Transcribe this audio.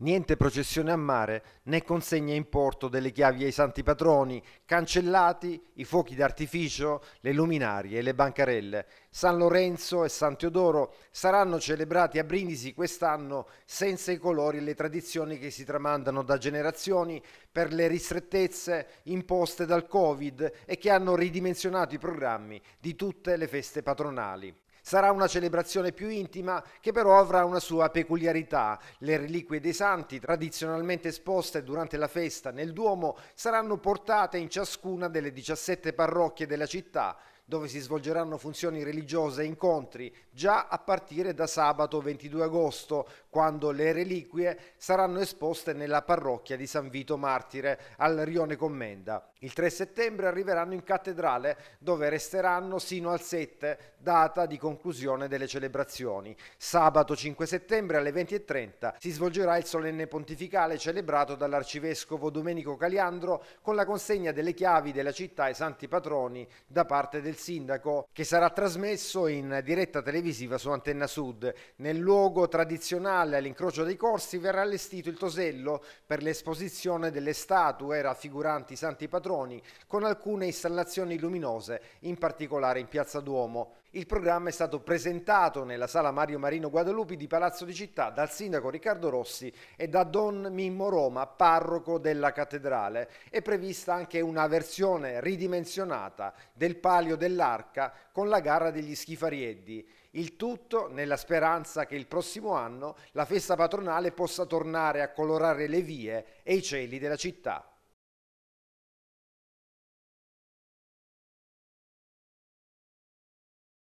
Niente processione a mare né consegna in porto delle chiavi ai santi patroni, cancellati i fuochi d'artificio, le luminarie e le bancarelle. San Lorenzo e San Teodoro saranno celebrati a Brindisi quest'anno senza i colori e le tradizioni che si tramandano da generazioni per le ristrettezze imposte dal Covid e che hanno ridimensionato i programmi di tutte le feste patronali. Sarà una celebrazione più intima che però avrà una sua peculiarità. Le reliquie dei santi, tradizionalmente esposte durante la festa nel Duomo, saranno portate in ciascuna delle 17 parrocchie della città dove si svolgeranno funzioni religiose e incontri già a partire da sabato 22 agosto, quando le reliquie saranno esposte nella parrocchia di San Vito Martire al Rione Commenda. Il 3 settembre arriveranno in cattedrale dove resteranno sino al 7, data di conclusione delle celebrazioni. Sabato 5 settembre alle 20.30 si svolgerà il solenne pontificale celebrato dall'arcivescovo Domenico Caliandro con la consegna delle chiavi della città ai santi patroni da parte del sindaco che sarà trasmesso in diretta televisiva su Antenna Sud. Nel luogo tradizionale all'incrocio dei corsi verrà allestito il tosello per l'esposizione delle statue raffiguranti i santi patroni con alcune installazioni luminose, in particolare in Piazza Duomo. Il programma è stato presentato nella sala Mario Marino Guadalupi di Palazzo di Città dal sindaco Riccardo Rossi e da Don Mimmo Roma, parroco della cattedrale. È prevista anche una versione ridimensionata del palio del dell'arca con la gara degli schifarieddi, il tutto nella speranza che il prossimo anno la festa patronale possa tornare a colorare le vie e i cieli della città.